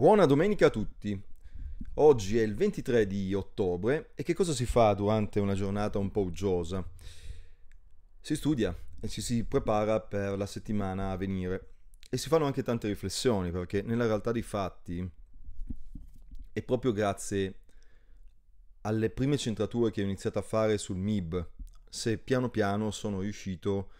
Buona domenica a tutti! Oggi è il 23 di ottobre e che cosa si fa durante una giornata un po' uggiosa? Si studia e ci si prepara per la settimana a venire e si fanno anche tante riflessioni perché nella realtà dei fatti è proprio grazie alle prime centrature che ho iniziato a fare sul MIB se piano piano sono riuscito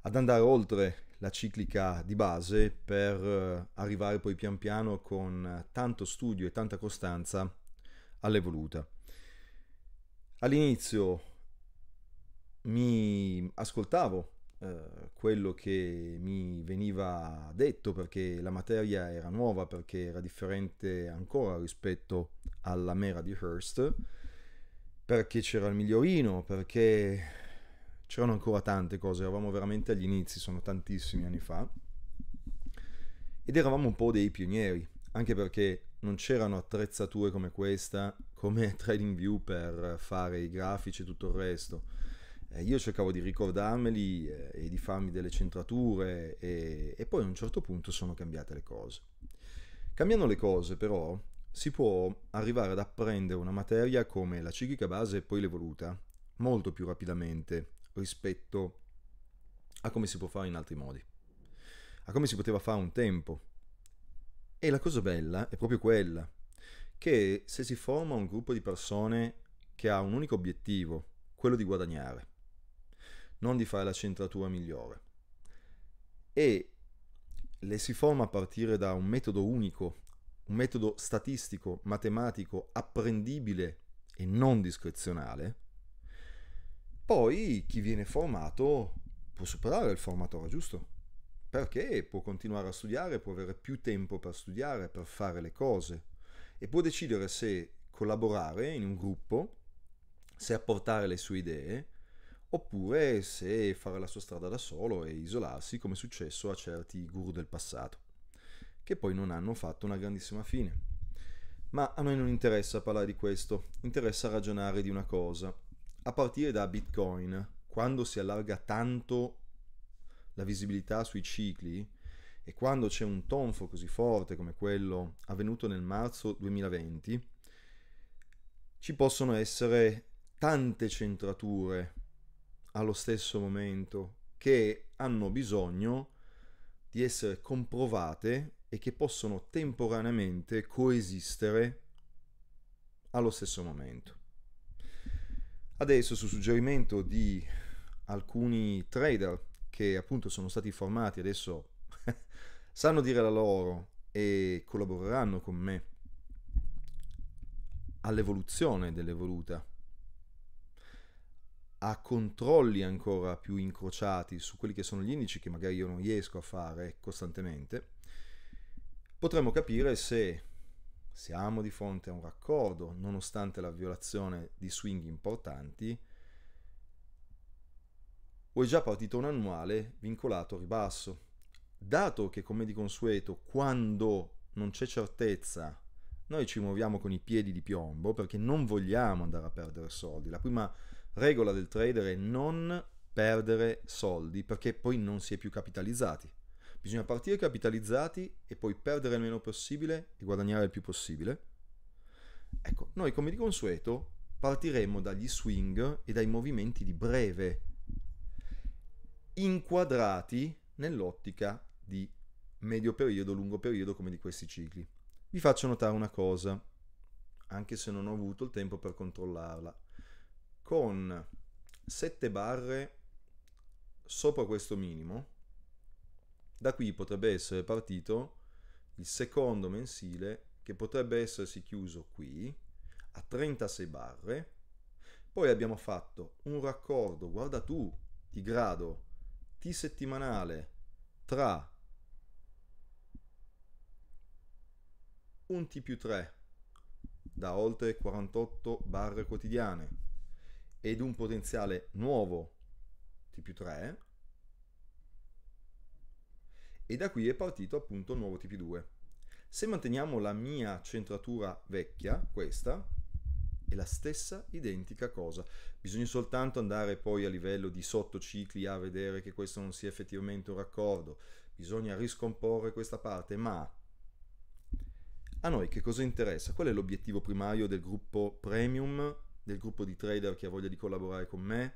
ad andare oltre la ciclica di base per eh, arrivare poi pian piano con eh, tanto studio e tanta costanza all'evoluta. All'inizio mi ascoltavo eh, quello che mi veniva detto perché la materia era nuova, perché era differente ancora rispetto alla mera di Hearst, perché c'era il migliorino, perché c'erano ancora tante cose, eravamo veramente agli inizi, sono tantissimi anni fa, ed eravamo un po' dei pionieri, anche perché non c'erano attrezzature come questa, come TradingView per fare i grafici e tutto il resto. Eh, io cercavo di ricordarmeli eh, e di farmi delle centrature e, e poi a un certo punto sono cambiate le cose. Cambiando le cose però si può arrivare ad apprendere una materia come la ciclica base e poi l'evoluta molto più rapidamente rispetto a come si può fare in altri modi, a come si poteva fare un tempo. E la cosa bella è proprio quella, che se si forma un gruppo di persone che ha un unico obiettivo, quello di guadagnare, non di fare la centratura migliore, e le si forma a partire da un metodo unico, un metodo statistico, matematico, apprendibile e non discrezionale, poi chi viene formato può superare il formatore, giusto? Perché può continuare a studiare, può avere più tempo per studiare, per fare le cose e può decidere se collaborare in un gruppo, se apportare le sue idee oppure se fare la sua strada da solo e isolarsi come è successo a certi guru del passato, che poi non hanno fatto una grandissima fine. Ma a noi non interessa parlare di questo, interessa ragionare di una cosa, a partire da Bitcoin, quando si allarga tanto la visibilità sui cicli e quando c'è un tonfo così forte come quello avvenuto nel marzo 2020, ci possono essere tante centrature allo stesso momento che hanno bisogno di essere comprovate e che possono temporaneamente coesistere allo stesso momento. Adesso su suggerimento di alcuni trader che appunto sono stati formati, adesso sanno dire la loro e collaboreranno con me all'evoluzione dell'evoluta, a controlli ancora più incrociati su quelli che sono gli indici che magari io non riesco a fare costantemente, potremmo capire se siamo di fronte a un raccordo, nonostante la violazione di swing importanti, o è già partito un annuale vincolato a ribasso. Dato che, come di consueto, quando non c'è certezza, noi ci muoviamo con i piedi di piombo perché non vogliamo andare a perdere soldi. La prima regola del trader è non perdere soldi perché poi non si è più capitalizzati. Bisogna partire capitalizzati e poi perdere il meno possibile e guadagnare il più possibile. Ecco, noi come di consueto partiremo dagli swing e dai movimenti di breve, inquadrati nell'ottica di medio periodo, lungo periodo come di questi cicli. Vi faccio notare una cosa, anche se non ho avuto il tempo per controllarla. Con 7 barre sopra questo minimo, da qui potrebbe essere partito il secondo mensile che potrebbe essersi chiuso qui a 36 barre. Poi abbiamo fatto un raccordo, guarda tu, di grado T settimanale tra un T più 3 da oltre 48 barre quotidiane ed un potenziale nuovo T più 3 e da qui è partito appunto il nuovo TP2. Se manteniamo la mia centratura vecchia, questa, è la stessa identica cosa. Bisogna soltanto andare poi a livello di sottocicli a vedere che questo non sia effettivamente un raccordo, bisogna riscomporre questa parte, ma a noi che cosa interessa? Qual è l'obiettivo primario del gruppo premium, del gruppo di trader che ha voglia di collaborare con me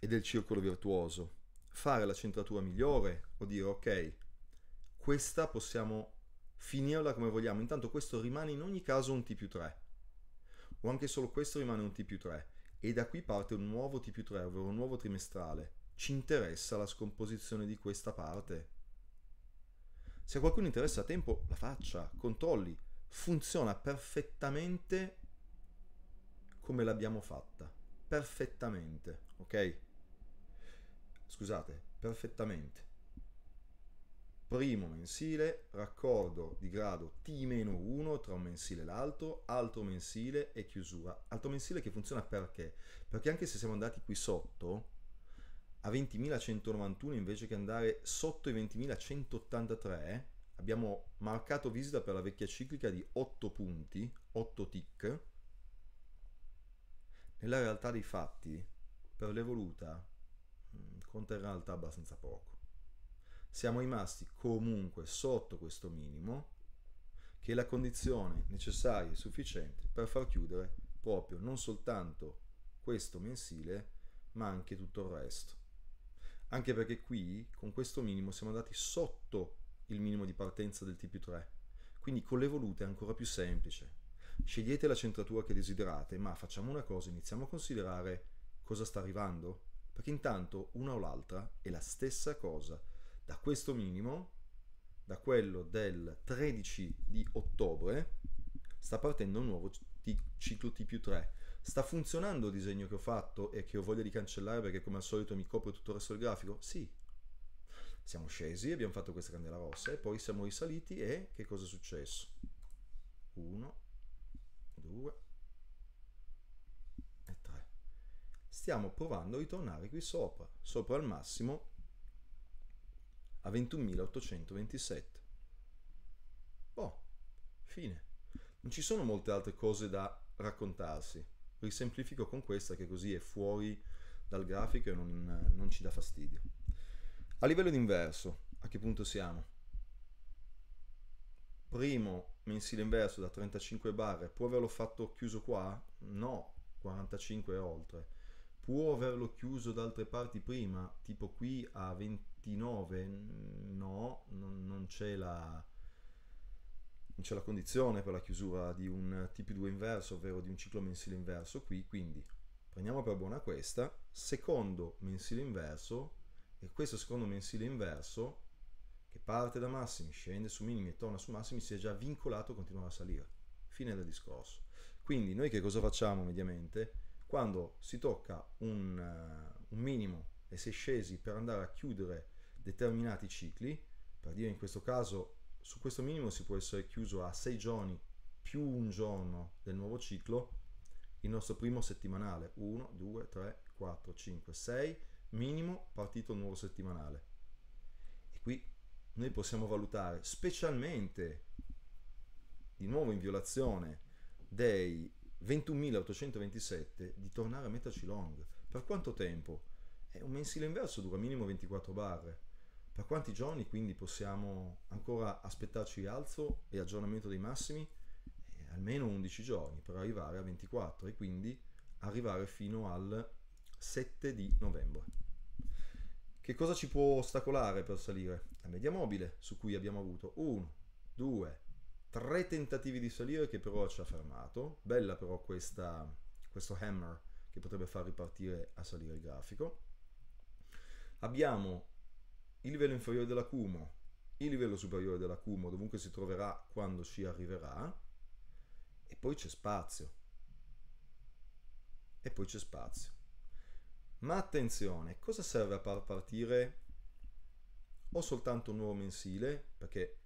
e del circolo virtuoso? fare la centratura migliore o dire ok, questa possiamo finirla come vogliamo, intanto questo rimane in ogni caso un T più 3 o anche solo questo rimane un T più 3 e da qui parte un nuovo T più 3, ovvero un nuovo trimestrale. Ci interessa la scomposizione di questa parte. Se a qualcuno interessa a tempo, la faccia, controlli. Funziona perfettamente come l'abbiamo fatta. Perfettamente, ok? scusate, perfettamente. Primo mensile, raccordo di grado T-1 tra un mensile e l'altro, altro mensile e chiusura. Altro mensile che funziona perché? Perché anche se siamo andati qui sotto, a 20.191 invece che andare sotto i 20.183, abbiamo marcato visita per la vecchia ciclica di 8 punti, 8 tick. Nella realtà dei fatti, per l'evoluta, conta in realtà abbastanza poco. Siamo rimasti comunque sotto questo minimo, che è la condizione necessaria e sufficiente per far chiudere proprio non soltanto questo mensile, ma anche tutto il resto. Anche perché qui, con questo minimo, siamo andati sotto il minimo di partenza del TP3. Quindi con le volute è ancora più semplice. Scegliete la centratura che desiderate, ma facciamo una cosa, iniziamo a considerare cosa sta arrivando perché intanto una o l'altra è la stessa cosa. Da questo minimo, da quello del 13 di ottobre, sta partendo un nuovo ciclo T più 3. Sta funzionando il disegno che ho fatto e che ho voglia di cancellare perché come al solito mi copre tutto il resto del grafico? Sì. Siamo scesi, abbiamo fatto questa candela rossa e poi siamo risaliti e che cosa è successo? 1, 2, stiamo provando a ritornare qui sopra, sopra al massimo a 21.827. Boh, fine. Non ci sono molte altre cose da raccontarsi. Risemplifico con questa che così è fuori dal grafico e non, non ci dà fastidio. A livello di inverso, a che punto siamo? Primo mensile inverso da 35 barre, può averlo fatto chiuso qua? No, 45 e oltre può averlo chiuso da altre parti prima, tipo qui a 29, no, non, non c'è la non c'è la condizione per la chiusura di un TP2 inverso, ovvero di un ciclo mensile inverso qui, quindi prendiamo per buona questa, secondo mensile inverso, e questo secondo mensile inverso, che parte da massimi, scende su minimi e torna su massimi, si è già vincolato a continuare a salire. Fine del discorso. Quindi noi che cosa facciamo mediamente? quando si tocca un, uh, un minimo e si è scesi per andare a chiudere determinati cicli, per dire in questo caso su questo minimo si può essere chiuso a 6 giorni più un giorno del nuovo ciclo, il nostro primo settimanale 1, 2, 3, 4, 5, 6, minimo partito il nuovo settimanale. E qui noi possiamo valutare specialmente di nuovo in violazione dei 21.827 di tornare a metterci long. Per quanto tempo? È un mensile inverso dura minimo 24 barre. Per quanti giorni quindi possiamo ancora aspettarci rialzo e aggiornamento dei massimi? Eh, almeno 11 giorni per arrivare a 24 e quindi arrivare fino al 7 di novembre. Che cosa ci può ostacolare per salire? La media mobile su cui abbiamo avuto 1, 2, 3 tre tentativi di salire che però ci ha fermato. Bella però questa, questo hammer che potrebbe far ripartire a salire il grafico. Abbiamo il livello inferiore dell'acumo, il livello superiore dell'acumo, dovunque si troverà quando ci arriverà, e poi c'è spazio. E poi c'è spazio. Ma attenzione, cosa serve a far partire o soltanto un nuovo mensile, perché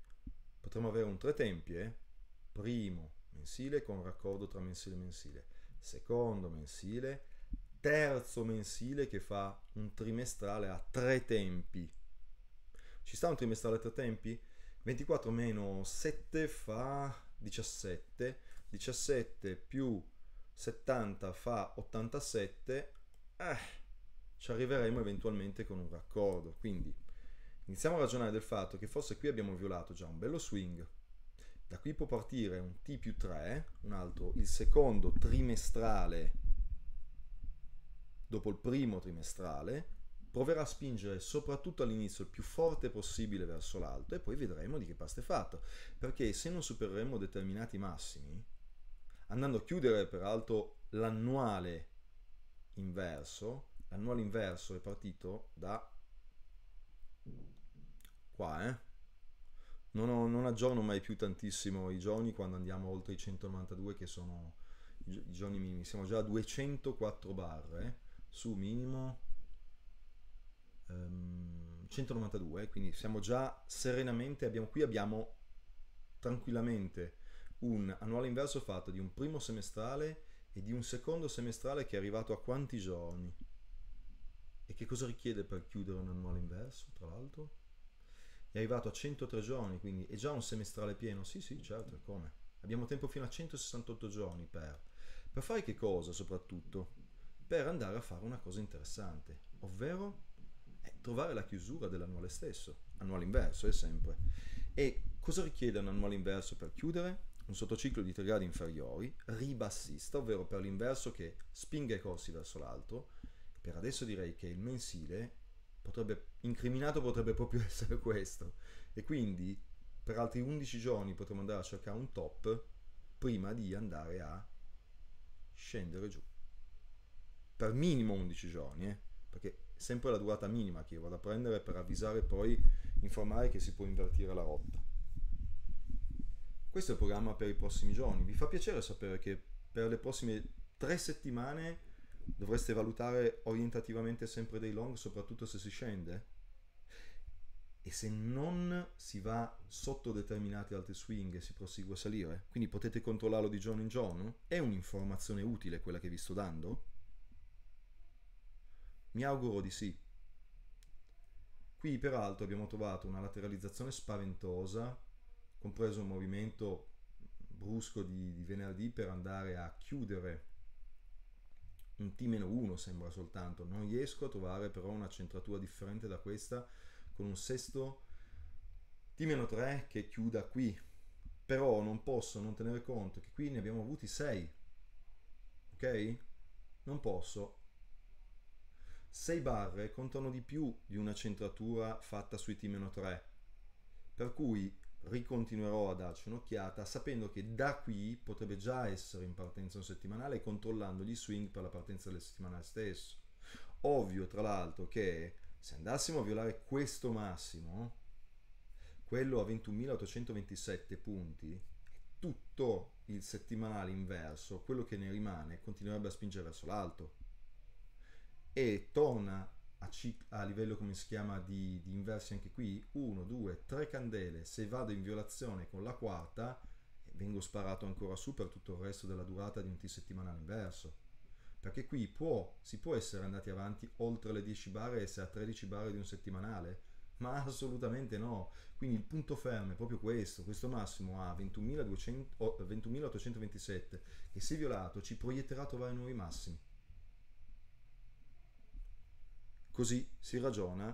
Potremmo avere un tre tempi, eh? primo mensile con raccordo tra mensile e mensile, secondo mensile, terzo mensile che fa un trimestrale a tre tempi. Ci sta un trimestrale a tre tempi? 24 meno 7 fa 17, 17 più 70 fa 87, eh, ci arriveremo eventualmente con un raccordo. Quindi Iniziamo a ragionare del fatto che forse qui abbiamo violato già un bello swing. Da qui può partire un T più 3, un altro, il secondo trimestrale dopo il primo trimestrale, proverà a spingere soprattutto all'inizio il più forte possibile verso l'alto e poi vedremo di che pasta è fatto. Perché se non supereremo determinati massimi, andando a chiudere peraltro l'annuale inverso, l'annuale inverso è partito da qua, eh. Non, ho, non, aggiorno mai più tantissimo i giorni quando andiamo oltre i 192 che sono i giorni minimi. Siamo già a 204 barre eh. su minimo um, ehm, 192, quindi siamo già serenamente, abbiamo, qui abbiamo tranquillamente un annuale inverso fatto di un primo semestrale e di un secondo semestrale che è arrivato a quanti giorni? E che cosa richiede per chiudere un annuale inverso, tra l'altro? è arrivato a 103 giorni, quindi è già un semestrale pieno. Sì, sì, certo, come? Abbiamo tempo fino a 168 giorni per. Per fare che cosa soprattutto? Per andare a fare una cosa interessante, ovvero eh, trovare la chiusura dell'annuale stesso, annuale inverso è sempre. E cosa richiede un annuale inverso per chiudere? Un sottociclo di 3 gradi inferiori, ribassista, ovvero per l'inverso che spinga i corsi verso l'alto. Per adesso direi che il mensile potrebbe, incriminato potrebbe proprio essere questo. E quindi per altri 11 giorni potremo andare a cercare un top prima di andare a scendere giù. Per minimo 11 giorni, eh? perché sempre la durata minima che io vado a prendere per avvisare e poi informare che si può invertire la rotta. Questo è il programma per i prossimi giorni. Vi fa piacere sapere che per le prossime tre settimane dovreste valutare orientativamente sempre dei long, soprattutto se si scende. E se non si va sotto determinati altri swing e si prosegue a salire, quindi potete controllarlo di giorno in giorno, è un'informazione utile quella che vi sto dando? Mi auguro di sì. Qui peraltro abbiamo trovato una lateralizzazione spaventosa, compreso un movimento brusco di, di venerdì per andare a chiudere un T-1 sembra soltanto, non riesco a trovare però una centratura differente da questa con un sesto T-3 che chiuda qui, però non posso non tenere conto che qui ne abbiamo avuti 6, ok? Non posso. 6 barre contano di più di una centratura fatta sui T-3, per cui ricontinuerò a darci un'occhiata sapendo che da qui potrebbe già essere in partenza un settimanale controllando gli swing per la partenza del settimanale stesso. Ovvio tra l'altro che se andassimo a violare questo massimo, quello a 21.827 punti, tutto il settimanale inverso, quello che ne rimane, continuerebbe a spingere verso l'alto e torna a, a livello come si chiama di, di inversi anche qui 1 2 3 candele se vado in violazione con la quarta eh, vengo sparato ancora su per tutto il resto della durata di un T settimanale inverso perché qui può, si può essere andati avanti oltre le 10 barre e essere a 13 barre di un settimanale ma assolutamente no quindi il punto fermo è proprio questo questo massimo a 21.827 21 che se violato ci proietterà a trovare nuovi massimi Così si ragiona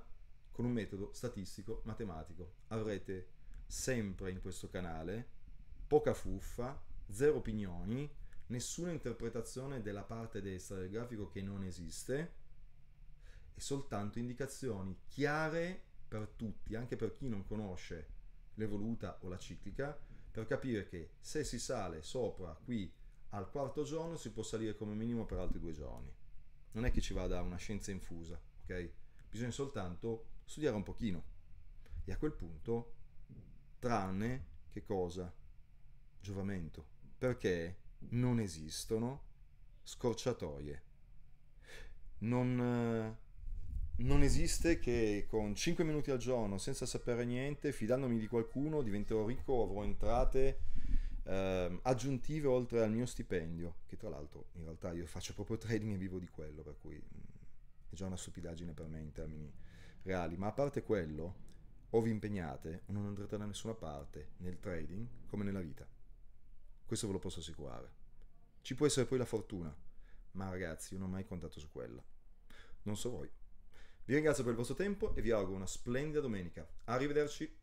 con un metodo statistico matematico. Avrete sempre in questo canale poca fuffa, zero opinioni, nessuna interpretazione della parte destra del grafico che non esiste e soltanto indicazioni chiare per tutti, anche per chi non conosce l'evoluta o la ciclica, per capire che se si sale sopra qui al quarto giorno si può salire come minimo per altri due giorni. Non è che ci vada una scienza infusa ok? Bisogna soltanto studiare un pochino. E a quel punto, tranne che cosa? Giovamento. Perché non esistono scorciatoie. Non, eh, non esiste che con 5 minuti al giorno, senza sapere niente, fidandomi di qualcuno, diventerò ricco, avrò entrate eh, aggiuntive oltre al mio stipendio, che tra l'altro in realtà io faccio proprio trading e vivo di quello, per cui mm, è già una stupidaggine per me in termini reali, ma a parte quello, o vi impegnate o non andrete da nessuna parte nel trading come nella vita. Questo ve lo posso assicurare. Ci può essere poi la fortuna, ma ragazzi, io non ho mai contato su quella. Non so voi. Vi ringrazio per il vostro tempo e vi auguro una splendida domenica. Arrivederci.